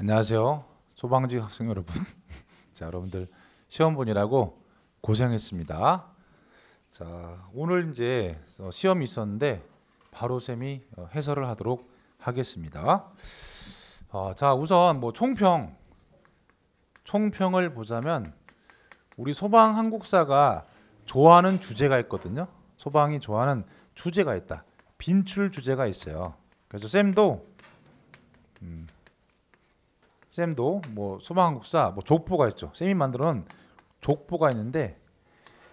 안녕하세요. 소방직 학생 여러분. 자, 여러분들 시험 본이라고 고생했습니다. 자, 오늘 이제 어, 시험이 있었는데 바로 쌤이 어, 해설을 하도록 하겠습니다. 어, 자, 우선 뭐 총평 총평을 보자면 우리 소방 한국사가 좋아하는 주제가 있거든요. 소방이 좋아하는 주제가 있다. 빈출 주제가 있어요. 그래서 쌤도 음, 쌤도 뭐 소방한국사 뭐 족보가 있죠. 쌤이 만들어 족보가 있는데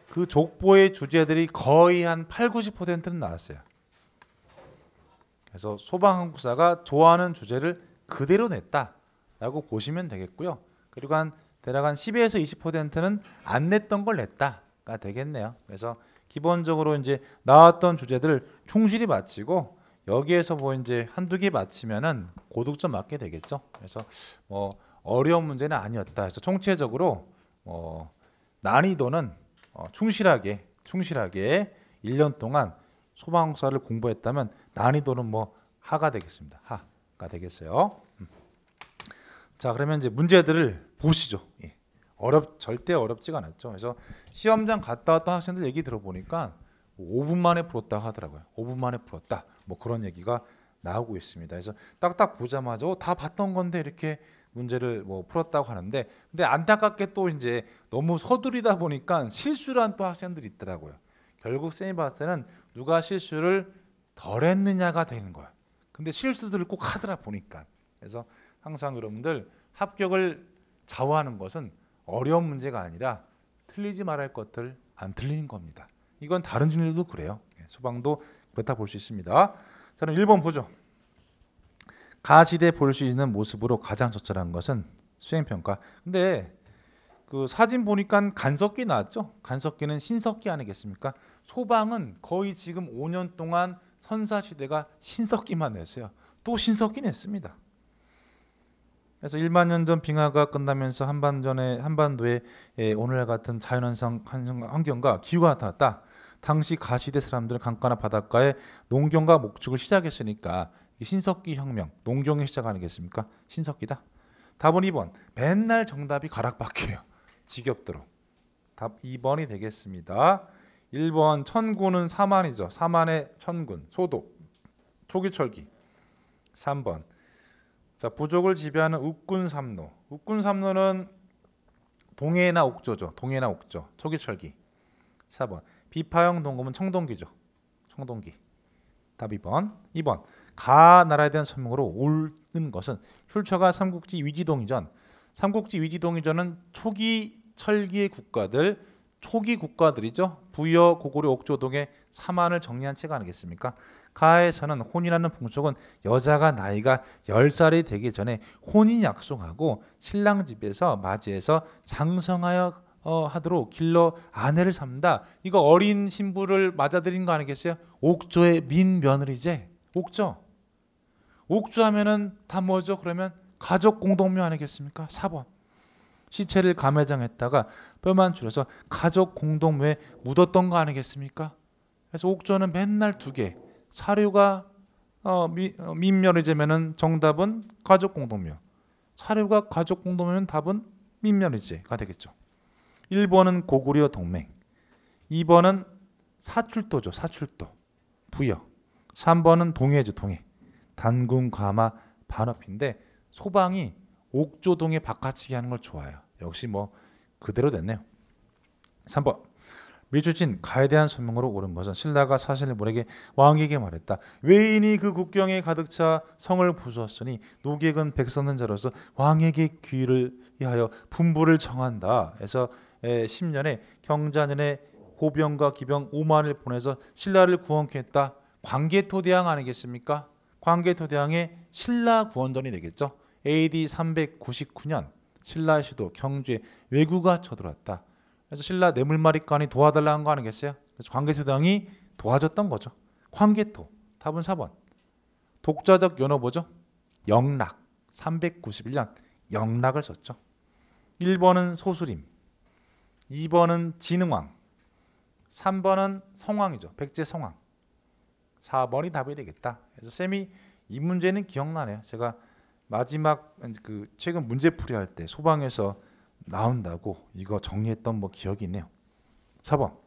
그 족보의 주제들이 거의 한 8, 90%는 나왔어요. 그래서 소방한국사가 좋아하는 주제를 그대로 냈다라고 보시면 되겠고요. 그리고 한 대략 한 10에서 20%는 안 냈던 걸 냈다가 되겠네요. 그래서 기본적으로 이제 나왔던 주제들 충실히 마치고 여기에서 뭐 이제 한두 개 맞히면은 고득점 맞게 되겠죠. 그래서 뭐 어려운 문제는 아니었다. 그래서 총체적으로 어 난이도는 어 충실하게 충실하게 1년 동안 소방사를 공부했다면 난이도는 뭐 하가 되겠습니다. 하가 되겠어요. 음. 자 그러면 이제 문제들을 보시죠. 예. 어렵 절대 어렵지가 않았죠. 그래서 시험장 갔다 왔던 학생들 얘기 들어보니까 5분 만에 풀었다 하더라고요. 5분 만에 풀었다. 뭐 그런 얘기가 나오고 있습니다. 그래서 딱딱 보자마자 어, 다 봤던 건데 이렇게 문제를 뭐 풀었다고 하는데 근데 안타깝게 또 이제 너무 서두르다 보니까 실수란 또 학생들이 있더라고요. 결국 쌤이 봤을 때는 누가 실수를 덜 했느냐가 되는 거예요. 근데 실수들을 꼭 하더라 보니까. 그래서 항상 여러분들 합격을 좌우하는 것은 어려운 문제가 아니라 틀리지 말할 것들 안 틀리는 겁니다. 이건 다른 종류도 그래요. 예, 소방도 그렇다 볼 수 있습니다. 자, 그 1번 보죠. 가시대 볼 수 있는 모습으로 가장 적절한 것은 수행평가. 근데 그 사진 보니까 간석기 나왔죠. 간석기는 신석기 아니겠습니까? 소방은 거의 지금 5년 동안 선사 시대가 신석기만 냈어요. 또 신석기 냈습니다. 그래서 1만 년 전 빙하가 끝나면서 한반전에 한반도에 예, 오늘 같은 자연환상 환경과 기후가 나타났다. 당시 가시대 사람들은 강가나 바닷가에 농경과 목축을 시작했으니까 신석기 혁명, 농경이 시작 아니겠습니까? 신석기다. 답은 2번. 맨날 정답이 가락바뀌어요. 지겹도록. 답 2번이 되겠습니다. 1번 천군은 사만이죠. 사만의 천군, 소독, 초기철기. 3번 자 부족을 지배하는 욱군삼노. 욱군삼노는 동해나 옥조죠. 동해나 옥조, 초기철기. 4번 비파형 동검은 청동기죠. 청동기. 답 2번. 2번. 가 나라에 대한 설명으로 옳은 것은 출처가 삼국지 위기동 이전. 삼국지 위기동 이전은 초기 철기 국가들 초기 국가들이죠. 부여, 고구려, 옥조동의 사만을 정리한 책 아니겠습니까? 가에서는 혼이라는 풍속은 여자가 나이가 열살이 되기 전에 혼인 약속하고 신랑 집에서 맞이해서 장성하여 어, 하도록 길러 아내를 삼다. 이거 어린 신부를 맞아들인 거 아니겠어요? 옥조의 민 며느리제. 옥조. 옥조 하면은 다 뭐죠? 그러면 가족 공동묘 아니겠습니까? 4번. 시체를 감회장했다가 뼈만 줄여서 가족 공동묘에 묻었던 거 아니겠습니까? 그래서 옥조는 맨날 두 개. 사료가 어, 미, 어, 민면제면은 정답은 가족 공동묘. 사료가 가족 공동묘면 답은 민면이제가 되겠죠. 1번은 고구려 동맹, 2번은 사출도죠. 사출도. 부여. 3번은 동해죠. 동해. 단군 가마 반업인데 소방이 옥조동에 바깥치기 하는 걸 좋아해요. 역시 뭐 그대로 됐네요. 3번. 밀주진 가에 대한 설명으로 옳은 것은 신라가 사실을모르게 왕에게 말했다. 외인이 그 국경에 가득 차 성을 부수었으니 노객은 백성은 자로서 왕에게 귀를 위하여 분부를 정한다 해서 10년에 예, 경자년에 고병과 기병 5만을 보내서 신라를 구원케 했다. 광개토대왕 아니겠습니까? 광개토대왕의 신라 구원전이 되겠죠. AD 399년 신라의 도 경주에 왜구가 쳐들어왔다. 그래서 신라 뇌물마리관이 도와달라 한 거 아니겠어요? 그래서 광개토대왕이 도와줬던 거죠. 광개토 답은 4번. 독자적 연어 뭐죠? 영락 391년 영락을 썼죠. 1번은 소수림 2번은 진흥왕, 3번은 성왕이죠. 백제 성왕. 4번이 답이 되겠다. 그래서 쌤이 이 문제는 기억나네요. 제가 마지막 그 최근 문제풀이 할때 소방에서 나온다고 이거 정리했던 뭐 기억이 있네요. 4번.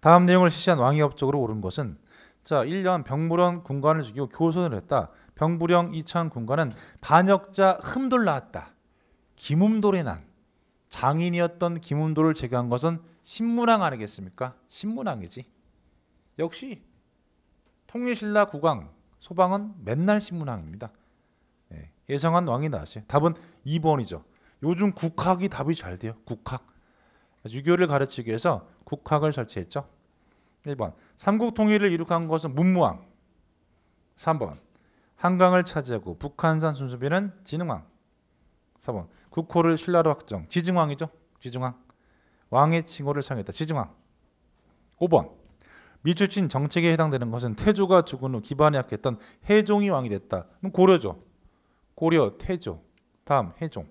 다음 내용을 실시한 왕이 업적으로 오른 것은 자, 1년 병무령 군관을 죽이고 교선을 했다. 병부령 이천 군관은 반역자 흠돌 나왔다. 김음돌의 난. 장인이었던 김운도를 제거한 것은 신문왕 아니겠습니까? 신문왕이지. 역시 통일신라 국왕 소방은 맨날 신문왕입니다. 예, 성한 왕이 나왔어요. 답은 2번이죠. 요즘 국학이 답이 잘 돼요. 국학. 유교를 가르치기 위해서 국학을 설치했죠. 1번 삼국 통일을 이룩한 것은 문무왕 3번 한강을 차지하고 북한산 순수비는 진흥왕 4번 국호를 신라로 확정. 지증왕이죠. 지증왕. 왕의 칭호를 사용했다. 지증왕. 5번. 미추친 정책에 해당되는 것은 태조가 죽은 후기반에 약했던 해종이 왕이 됐다. 그럼 고려죠. 고려, 태조, 다음 해종.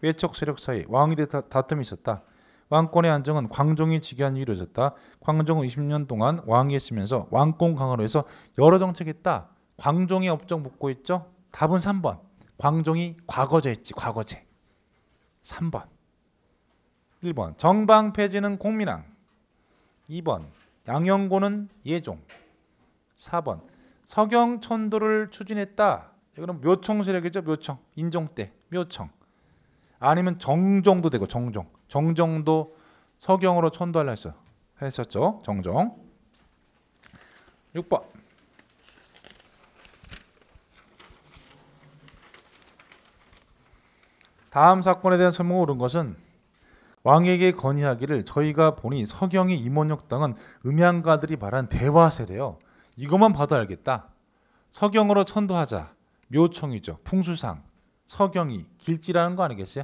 외척 세력 사이 왕이 됐 다툼이 다 있었다. 왕권의 안정은 광종이 지위한 이루어졌다. 광종은 20년 동안 왕이 했으면서 왕권 강화로 해서 여러 정책했다. 광종의 업적 묻고 있죠. 답은 3번. 광종이 과거제 했지 과거제 3번 1번 정방폐지는 공민왕 2번 양영고는 예종 4번 서경천도를 추진했다 이거는 묘청 세력이죠 묘청 인종 때 묘청 아니면 정종도 되고 정종 정종도 서경으로 천도할라 했어 했었죠 정종 6번 다음 사건에 대한 설명을 옳은 것은 왕에게 건의하기를 저희가 보니 서경의 임원역 당은 음양가들이 말한 대화세래요. 이것만 봐도 알겠다. 서경으로 천도하자. 묘청이죠. 풍수상. 서경이 길지라는 거 아니겠어요?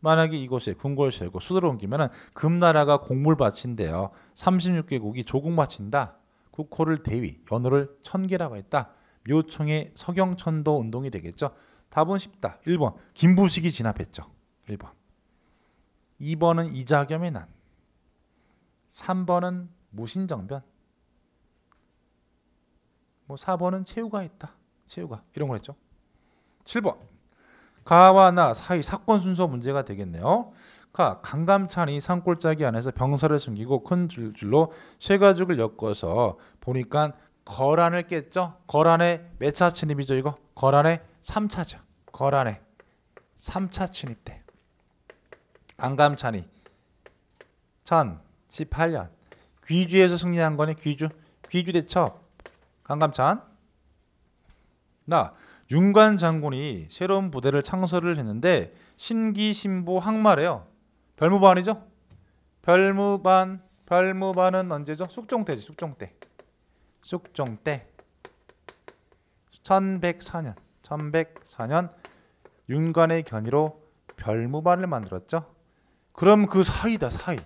만약에 이곳에 궁궐 세고 수도를 옮기면 금나라가 공물 바친대요. 36개국이 조국 바친다. 국호를 대위, 연호를 천개라고 했다. 묘청의 서경천도 운동이 되겠죠. 답은 쉽다. 1번 김부식이 진압했죠. 1번. 2번은 이자겸의 난. 3번은 무신정변. 뭐 4번은 최우가 했다. 채우가 이런 걸 했죠. 7번. 가와 나 사이 사건 순서 문제가 되겠네요. 가 강감찬이 산골짜기 안에서 병사를 숨기고 큰 줄줄로 쇠가죽을 엮어서 보니까 거란을 깼죠. 거란의 매차 침입이죠 이거. 거란의 3차죠. 거란의 3차 침입 때 강감찬이 1018년 귀주에서 승리한 거니 귀주 귀주 대첩 강감찬 나 윤관 장군이 새로운 부대를 창설을 했는데 신기신보 항마래요. 별무반이죠? 별무반 별무반은 언제죠? 숙종 때지 숙종 때. 숙종 때 1104년 1104년 윤관의 견의로 별무반을 만들었죠. 그럼 그 사이다 사이.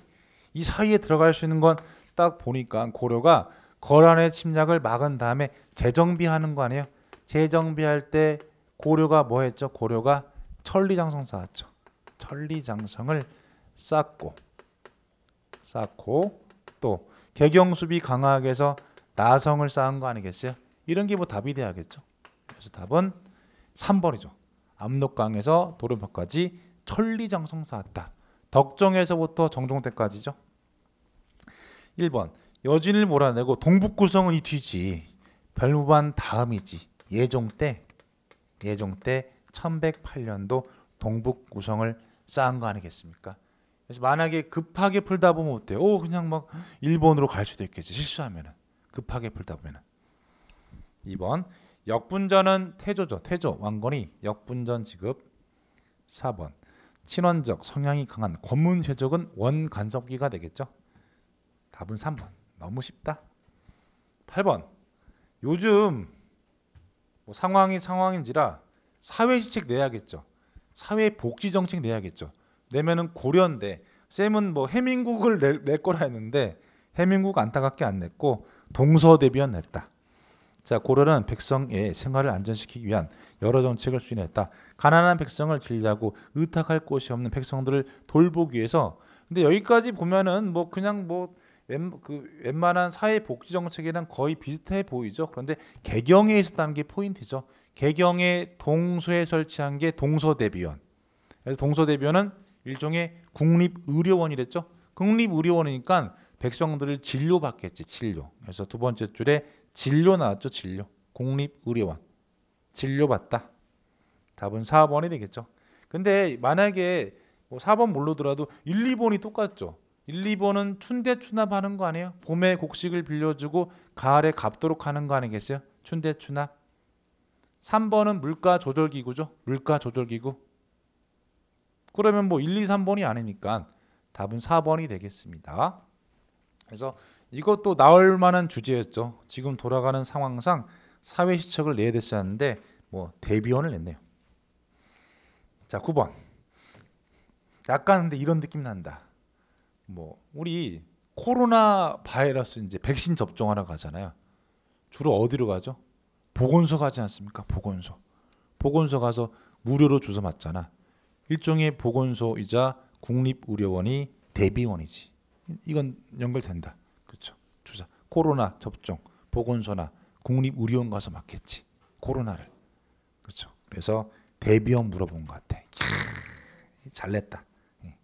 이 사이에 들어갈 수 있는 건 딱 보니까 고려가 거란의 침략을 막은 다음에 재정비하는 거 아니에요? 재정비할 때 고려가 뭐 했죠? 고려가 천리장성 쌓았죠. 천리장성을 쌓고 쌓고 또 개경수비 강화하기 서 나성을 쌓은 거 아니겠어요? 이런 게 뭐 답이 돼야겠죠. 그래서 답은 3번이죠. 압록강에서 도르마까지 천리정 성사했다. 덕정에서부터 정종대까지죠. 1번 여진을 몰아내고 동북구성은 이 뒤지 별무반 다음이지 예종 때 예종 때 1108년도 동북구성을 쌓은 거 아니겠습니까? 그래서 만약에 급하게 풀다 보면 어때요? 오 그냥 막 일본으로 갈 수도 있겠지 실수하면은 급하게 풀다 보면은 2번 역분전은 태조죠. 태조 왕건이 역분전 지급 4번. 친원적 성향이 강한 권문세족은 원간섭기가 되겠죠. 답은 3번. 너무 쉽다. 8번. 요즘 뭐 상황이 상황인지라 사회지책 내야겠죠. 사회복지정책 내야겠죠. 내면은 고려인데 쌤은 뭐 해민국을 낼, 낼 거라 했는데 해민국 안타깝게 안 냈고 동서대변 냈다. 자 고려는 백성의 생활을 안전시키기 위한 여러 정책을 추진했다. 가난한 백성을 길리하고 의탁할 곳이 없는 백성들을 돌보기 위해서 근데 여기까지 보면은 뭐 그냥 뭐 웬, 그 웬만한 사회복지 정책이랑 거의 비슷해 보이죠. 그런데 개경에 있었다는 게 포인트죠. 개경에 동서에 설치한 게 동서대비원. 그래서 동서대비원은 일종의 국립의료원이랬죠. 국립의료원이니까 백성들을 진료받겠지, 진료. 그래서 두 번째 줄에 진료 나왔죠. 진료. 공립의료원. 진료받다. 답은 4번이 되겠죠. 근데 만약에 뭐 4번 모르더라도 1, 2번이 똑같죠. 1, 2번은 춘대 추납하는 거 아니에요? 봄에 곡식을 빌려주고 가을에 갚도록 하는 거 아니겠어요? 춘대 추납. 3번은 물가 조절 기구죠. 물가 조절 기구. 그러면 뭐 1, 2, 3번이 아니니까 답은 4번이 되겠습니다. 그래서 이것도 나올 만한 주제였죠. 지금 돌아가는 상황상 사회 시책을 내야 됐어야 하는데 뭐 대비원을 냈네요. 자, 9번. 약간 근데 이런 느낌 난다. 뭐 우리 코로나 바이러스 이제 백신 접종하러 가잖아요. 주로 어디로 가죠? 보건소 가지 않습니까? 보건소. 보건소 가서 무료로 주사 맞잖아. 일종의 보건소이자 국립의료원이 대비원이지. 이건 연결된다. 그렇죠. 주사. 코로나 접종, 보건소나 국립의료원 가서 맞겠지. 코로나를. 그렇죠. 그래서 대비원 물어본 것 같아. 잘냈다. 예.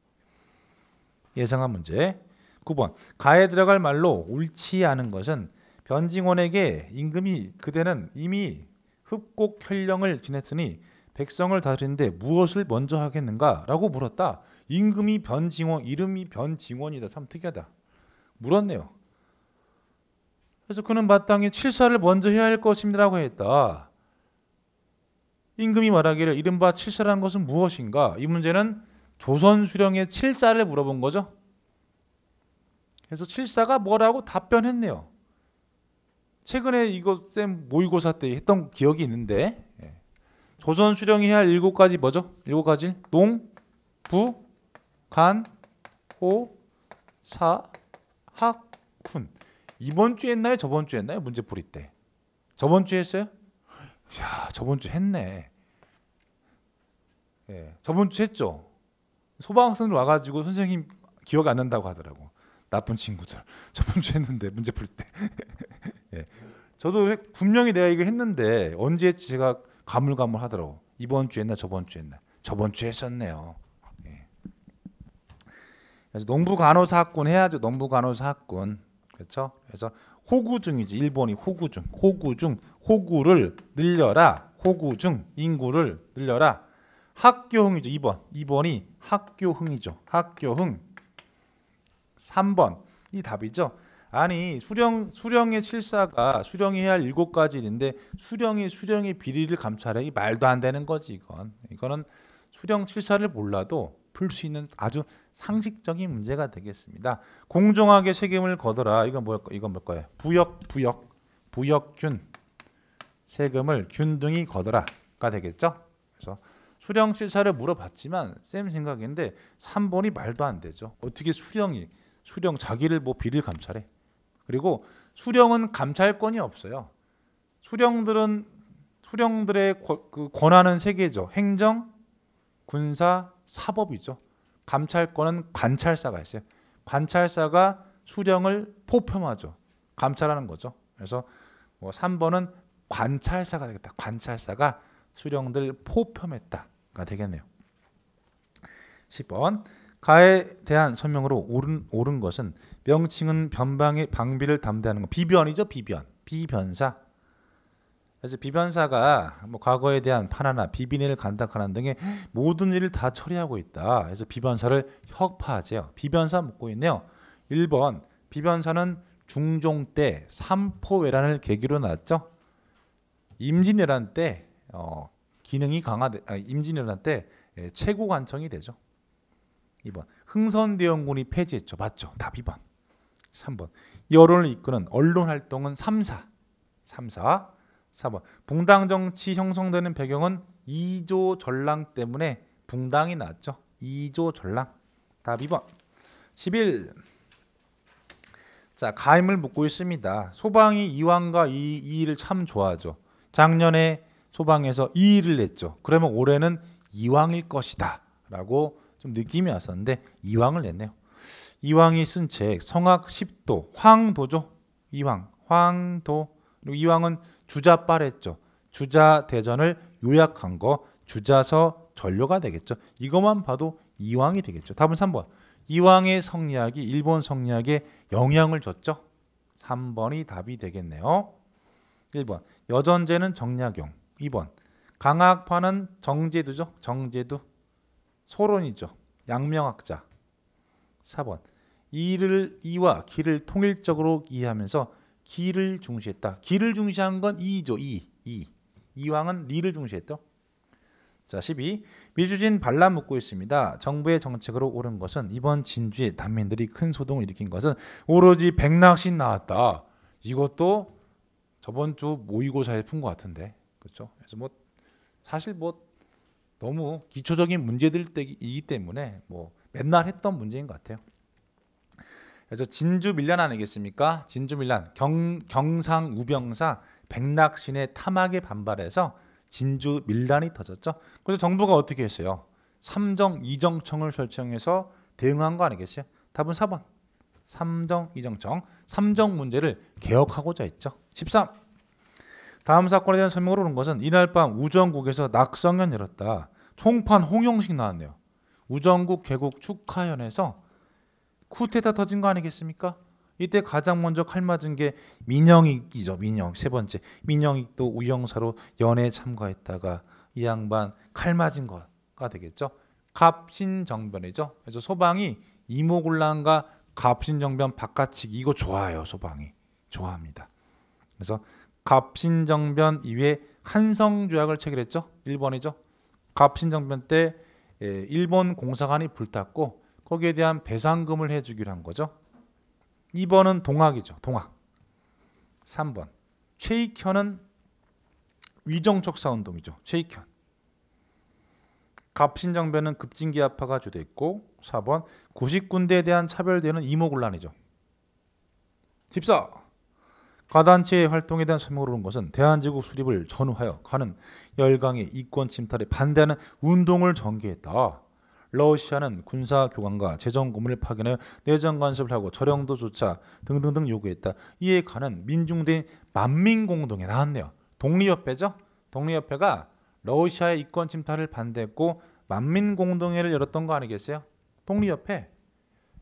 예상한 문제. 9번. 가에 들어갈 말로 옳지 않은 것은 변징원에게 임금이 그대는 이미 흡곡 혈령을 지냈으니 백성을 다스리는데 무엇을 먼저 하겠는가라고 물었다. 임금이 변징원, 이름이 변징원이다. 참 특이하다. 물었네요. 그래서 그는 마땅히 칠사를 먼저 해야 할 것입니다라고 했다. 임금이 말하기를 이른바 칠사는 것은 무엇인가? 이 문제는 조선 수령의 칠사를 물어본 거죠. 그래서 칠사가 뭐라고 답변했네요. 최근에 이것쌤 모의고사 때 했던 기억이 있는데 예. 조선 수령이 해야 할 일곱 가지 뭐죠? 일곱 가지 농, 부, 간, 호, 사, 하쿤 이번 주 했나요? 저번 주 했나요? 문제 풀이 때 저번 주 했어요? 야 저번 주 했네. 예, 저번 주 했죠. 소방학생들 와가지고 선생님 기억 안 난다고 하더라고. 나쁜 친구들. 저번 주 했는데 문제 풀 때. 예, 저도 분명히 내가 이거 했는데 언제 제가 가물가물하더라고. 이번 주 했나 저번 주 했나. 저번 주 했었네요. 그래서 농부 간호사 학군 해야죠. 농부 간호사 학군. 그렇죠? 그래서 호구중이지. 일본이 호구중. 호구중. 호구를 늘려라. 호구중 인구를 늘려라. 학교흥이죠. 2번. 2번이 학교흥이죠. 학교흥. 3번. 이 답이죠. 아니 수령 수령의 칠사가 수령이 해야 할일 가지 인데 수령이 수령의 비리를 감찰해 이 말도 안 되는 거지 이건 이거는 수령 칠사를 몰라도 풀수 있는 아주 상식적인 문제가 되겠습니다. 공정하게 세금을 거둬라. 이건 뭘 뭐, 이건 뭘까요? 뭐 부역 부역 부역균 세금을 균등히 거둬라가 되겠죠. 그래서 수령 실사를 물어봤지만 쌤 생각인데 3번이 말도 안 되죠. 어떻게 수령이 수령 자기를 뭐비를 감찰해? 그리고 수령은 감찰권이 없어요. 수령들은 수령들의 고, 그 권한은 세 개죠. 행정, 군사 사법이죠. 감찰권은 관찰사가 있어요. 관찰사가 수령을 포표하죠. 감찰하는 거죠. 그래서 뭐 3번은 관찰사가 되겠다. 관찰사가 수령들 포표했다가 되겠네요. 10번 가에 대한 설명으로 옳은, 옳은 것은 명칭은 변방의 방비를 담대하는 것. 비변이죠. 비변. 비변사. 사실 비변사가 뭐 과거에 대한 판화나 비비를 간닥하는 등의 모든 일을 다 처리하고 있다. 그래서 비변사를 혁파하지요. 비변사 묻고 있네요. 1번 비변사는 중종 때삼포외란을 계기로 났죠. 임진왜란 때 어, 기능이 강화돼 아, 임진왜란 때 예, 최고 관청이 되죠. 2번 흥선대원군이 폐지했죠. 맞죠? 답 2번. 3번 여론을 이끄는 언론 활동은 3사. 3사. 4번 붕당 정치 형성되는 배경은 2조 전랑 때문에 붕당이 나죠 2조 전랑. 답 2번. 11. 자, 가임을 묻고 있습니다. 소방이 이왕과 이 일을 참 좋아하죠. 작년에 소방에서 이 일을 냈죠. 그러면 올해는 이왕일 것이다. 라고 좀 느낌이 왔었는데 이왕을 냈네요. 이왕이 쓴 책 성악 10도 황도죠. 이왕, 황도. 그리고 이왕은 주자 빠랬죠. 주자 대전을 요약한 거 주자서 전료가 되겠죠. 이것만 봐도 이왕이 되겠죠. 답은 3번. 이왕의 성리학이 일본 성리학에 영향을 줬죠. 3번이 답이 되겠네요. 1번. 여전제는 정약용. 2번. 강학파는 정제두죠. 정제두. 소론이죠. 양명학자. 4번. 이를 이와 기를 통일적으로 이해하면서 기를 중시했다. 기를 중시한 건 이죠. 이. 이. 이왕은 리를 중시했죠. 자, 12. 미주진 반란 묻고 있습니다. 정부의 정책으로 옳은 것은 이번 진주의 난민들이 큰 소동을 일으킨 것은 오로지 백낙신 나왔다. 이것도 저번 주 모의고사에 푼 것 같은데. 그렇죠? 그래서 뭐 사실 뭐 너무 기초적인 문제들이기 때문에 뭐 맨날 했던 문제인 것 같아요. 그래서 진주 밀란 아니겠습니까? 진주 밀란 경, 경상 우병사 백낙신의 탐악에 반발해서 진주 밀란이 터졌죠. 그래서 정부가 어떻게 했어요? 삼정 이정청을 설정해서 대응한 거 아니겠어요? 답은 4번. 삼정 이정청. 삼정 문제를 개혁하고자 했죠. 13. 다음 사건에 대한 설명으로 오는 것은 이날 밤 우정국에서 낙성연 열었다. 총판 홍영식 나왔네요. 우정국 개국 축하연에서 쿠데타 터진 거 아니겠습니까? 이때 가장 먼저 칼 맞은 게 민영익이죠. 민영 세 번째 민영익도 우영사로 연애 참가했다가 이 양반 칼 맞은 거가 되겠죠. 갑신정변이죠. 그래서 소방이 이모군란과 갑신정변 바깥치기 이거 좋아요. 소방이 좋아합니다. 그래서 갑신정변 이외 한성조약을 체결했죠. 일본이죠. 갑신정변 때 일본 공사관이 불탔고 거기에 대한 배상금을 해주기로 한 거죠. 2번은 동학이죠. 동학. 3번 최익현은 위정척사운동이죠. 최익현. 갑신정변은 급진기아파가 주도했고 4번 구식군대에 대한 차별대는 이모군란이죠. 14. 가단체의 활동에 대한 설명으로 온 것은 대한제국 수립을 전후하여 가는 열강의 이권 침탈에 반대하는 운동을 전개했다. 러시아는 군사 교관과 재정고문을 파견해 내정 간섭을 하고 철영도 조차 등등등 요구했다. 이에 관한 민중대 만민공동에 나왔네요. 독립협회죠. 독립협회가 러시아의 이권 침탈을 반대했고 만민공동회를 열었던 거 아니겠어요? 독립협회.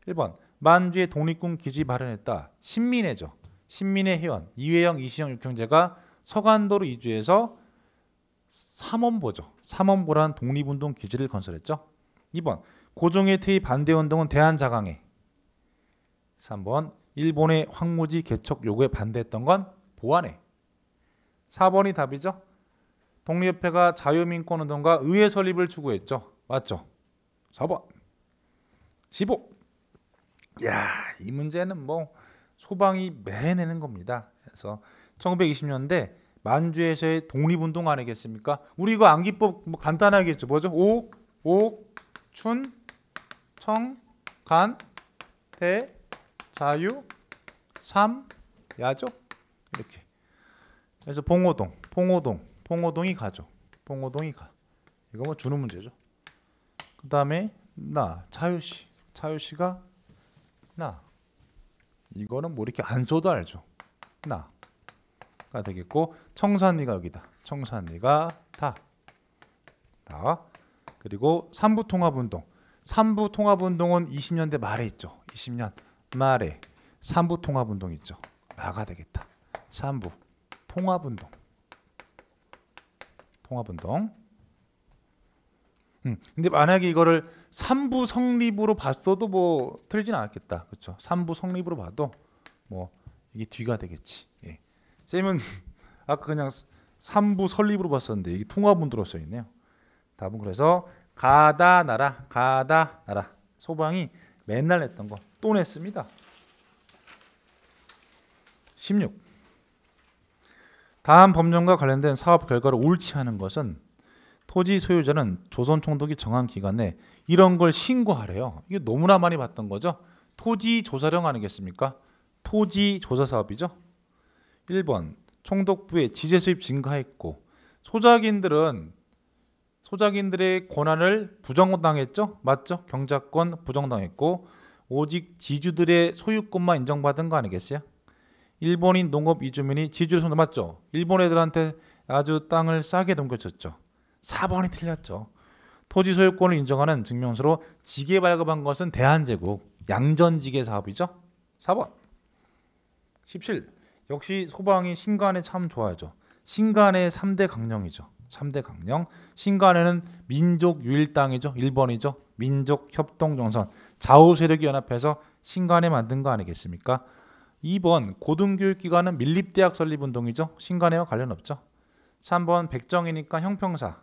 1번 만주에 독립군 기지 마련했다. 신민회죠. 신민회 회원 이회영, 이시영, 육형제가 서간도로 이주해서 삼원보죠. 삼원보라는 독립운동 기지를 건설했죠. 2번 고종의 퇴위 반대 운동은 대한자강해 3번 일본의 황무지 개척 요구에 반대했던 건 보안해 4번이 답이죠. 독립협회가 자유민권운동과 의회 설립을 추구했죠. 맞죠? 4번 15 야, 이 문제는 뭐 소방이 매내는 겁니다. 그래서 1920년대 만주에서의 독립운동 아니겠습니까? 우리 이거 암기법 뭐 간단하게 했죠. 뭐죠? 5, 5, 춘, 청, 간, 대, 자유, 삼, 야죠. 이렇게. 그래서 봉오동, 봉오동, 봉오동이 가죠. 봉오동이 가. 이거 뭐 주는 문제죠. 그 다음에 나, 자유씨. 자유씨가 나. 이거는 뭐 이렇게 안 써도 알죠. 나. 가 되겠고 청산리가 여기다. 청산리가 다. 나. 그리고 삼부 통합운동. 삼부 통합운동은 20년대 말에 있죠. 20년 말에 삼부 통합운동 있죠. 나가 되겠다. 삼부 통합운동. 통합운동. 음, 근데 만약에 이거를 삼부 성립으로 봤어도 뭐 틀리진 않았겠다. 그렇죠? 삼부 성립으로 봐도 뭐 이게 뒤가 되겠지. 예. 쌤은 아까 그냥 삼부 설립으로 봤었는데 이게 통합운동으로 써 있네요. 답은 그래서 가다 나라 가다 나라 소방이 맨날 냈던 거 또 냈습니다. 16. 다음 법령과 관련된 사업 결과를 옳지 하는 것은 토지 소유자는 조선 총독이 정한 기간에 이런 걸 신고하래요. 이게 너무나 많이 봤던 거죠. 토지 조사령 아니겠습니까? 토지 조사 사업이죠. 1번 총독부의 지재 수입 증가했고 소작인들은 소작인들의 권한을 부정당했죠. 맞죠? 경작권 부정당했고 오직 지주들의 소유권만 인정받은 거 아니겠어요? 일본인 농업 이주민이 지주를 손 맞죠. 일본 애들한테 아주 땅을 싸게 넘겨줬죠. 4번이 틀렸죠. 토지 소유권을 인정하는 증명서로 지게 발급한 것은 대한제국 양전지계 사업이죠. 4번. 17. 역시 소방이 신간에 참 좋아하죠. 신간의 3대 강령이죠. 3대 강령. 신간에는 민족 유일당이죠. 1번이죠. 민족 협동정선. 좌우 세력이 연합해서 신간에 만든 거 아니겠습니까? 2번 고등교육기관은 밀립대학 설립운동이죠. 신간에와 관련 없죠. 3번 백정이니까 형평사.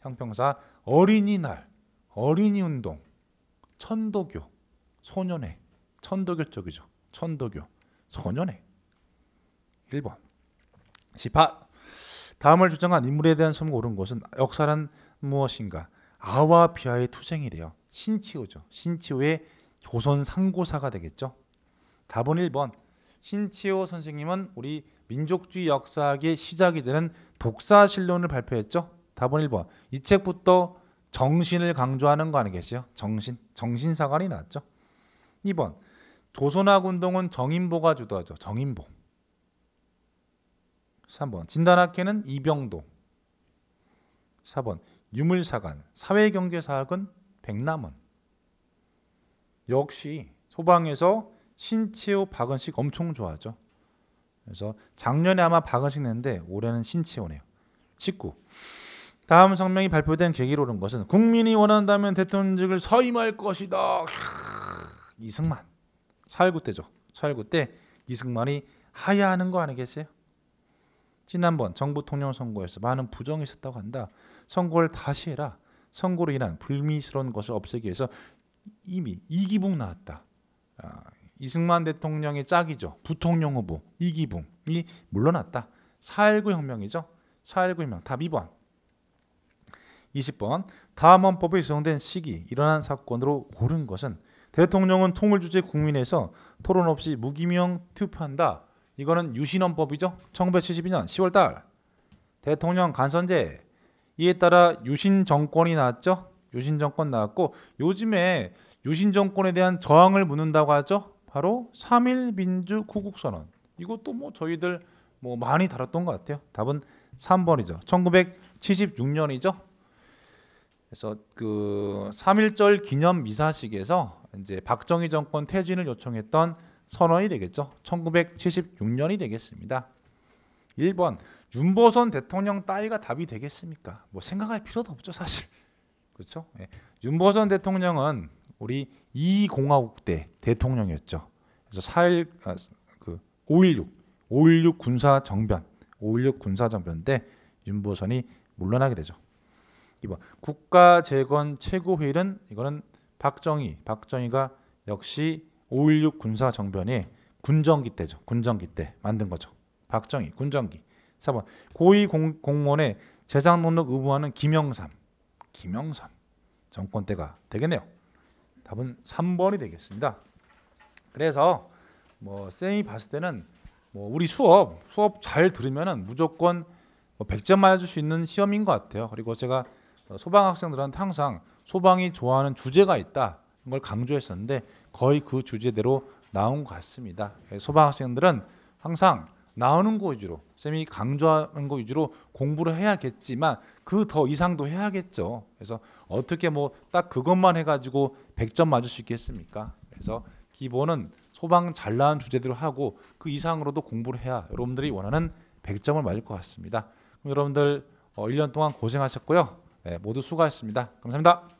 형평사 어린이날, 어린이운동, 천도교, 소년회, 천도교 쪽이죠. 천도교, 소년회. 1번. 18. 다음을 주장한 인물에 대한 섬과 옳은 것은 역사란 무엇인가? 아와 비아의 투쟁이래요. 신치호죠. 신치호의 조선 상고사가 되겠죠. 답은 1번. 신치호 선생님은 우리 민족주의 역사학의 시작이 되는 독사신론을 발표했죠. 답은 1번. 이 책부터 정신을 강조하는 거 아니겠어요? 정신, 정신사관이 나왔죠. 2번. 조선학 운동은 정인보가 주도하죠. 정인보. 3번 진단학회는 이병도 4번 유물사관 사회경제사학은 백남원 역시 소방에서 신채호 박은식 엄청 좋아하죠 그래서 작년에 아마 박은식 냈는데 올해는 신채호네요 19 다음 성명이 발표된 계기로 오른 것은 국민이 원한다면 대통령직을 서임할 것이다 이승만 4 살구 때죠 4 살구 때 이승만이 하야하는 거 아니겠어요 지난번 정부 통령 선거에서 많은 부정이 있었다고 한다. 선거를 다시 해라. 선거로 인한 불미스러운 것을 없애기 위해서 이미 이기붕 나왔다. 아, 이승만 대통령의 짝이죠. 부통령 후보 이기붕이 물러났다. 4.19 혁명이죠. 4.19 혁명 답 2번. 20번 다음 헌법이 제정된 시기 일어난 사건으로 고른 것은 대통령은 통일주재 국민에서 토론 없이 무기명 투표한다. 이거는 유신헌법이죠. 1972년 10월달 대통령 간선제 이에 따라 유신 정권이 나왔죠. 유신 정권 나왔고 요즘에 유신 정권에 대한 저항을 묻는다고 하죠. 바로 3일 민주 구국 선언. 이것도 뭐 저희들 뭐 많이 다뤘던 것 같아요. 답은 3번이죠. 1976년이죠. 그래서 그 3일절 기념 미사식에서 이제 박정희 정권 퇴진을 요청했던 선언이 되겠죠. 1976년이 되겠습니다. 1번 윤보선 대통령 딸위가 답이 되겠습니까? 뭐 생각할 필요도 없죠, 사실. 그렇죠? 예. 윤보선 대통령은 우리 이공화국 때 대통령이었죠. 그래서 4일 아, 그5.16 5.16 군사 정변 5.16 군사 정변 때 윤보선이 물러나게 되죠. 이번 국가 재건 최고회의는 이거는 박정희 박정희가 역시 5.16 군사 정변이 군정기 때죠. 군정기 때 만든 거죠. 박정희 군정기. 4번 고위 공, 공무원의 재장 등록 의무화는 김영삼. 김영삼 정권 때가 되겠네요. 답은 3번이 되겠습니다. 그래서 뭐 쌤이 봤을 때는 뭐 우리 수업 수업 잘 들으면은 무조건 100점 뭐 맞을 수 있는 시험인 것 같아요. 그리고 제가 어, 소방 학생들한테 항상 소방이 좋아하는 주제가 있다. 이걸 강조했었는데 거의 그 주제대로 나온 것 같습니다. 예, 소방학생들은 항상 나오는 거 위주로 쌤이 강조하는 거 위주로 공부를 해야겠지만 그 더 이상도 해야겠죠. 그래서 어떻게 뭐 딱 그것만 해가지고 100점 맞을 수 있겠습니까? 그래서 기본은 소방 잘 나온 주제대로 하고 그 이상으로도 공부를 해야 여러분들이 원하는 100점을 맞을 것 같습니다. 여러분들 1년 어, 동안 고생하셨고요. 네, 모두 수고하셨습니다. 감사합니다.